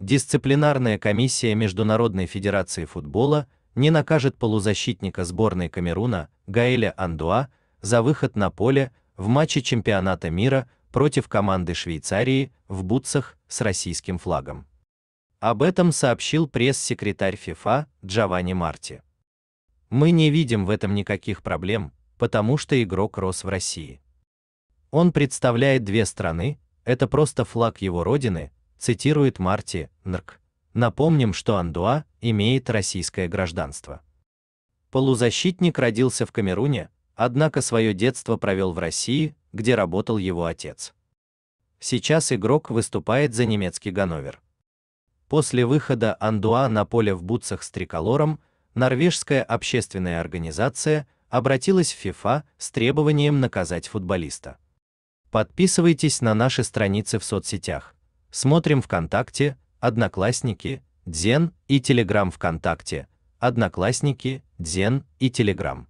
дисциплинарная комиссия Международной Федерации футбола не накажет полузащитника сборной Камеруна Гаэля Андуа за выход на поле в матче чемпионата мира против команды Швейцарии в бутсах с российским флагом. Об этом сообщил пресс-секретарь ФИФА Джованни Марти. Мы не видим в этом никаких проблем, потому что игрок рос в России. Он представляет две страны, это просто флаг его родины, цитирует Марти Нрк. Напомним, что Андуа имеет российское гражданство. Полузащитник родился в Камеруне, однако свое детство провел в России, где работал его отец. Сейчас игрок выступает за немецкий Ганновер. После выхода Андуа на поле в бутсах с триколором, норвежская общественная организация обратилась в ФИФА с требованием наказать футболиста. Подписывайтесь на наши страницы в соцсетях. Смотрим ВКонтакте, Одноклассники, Дзен и Телеграм ВКонтакте, Одноклассники, Дзен и Телеграм.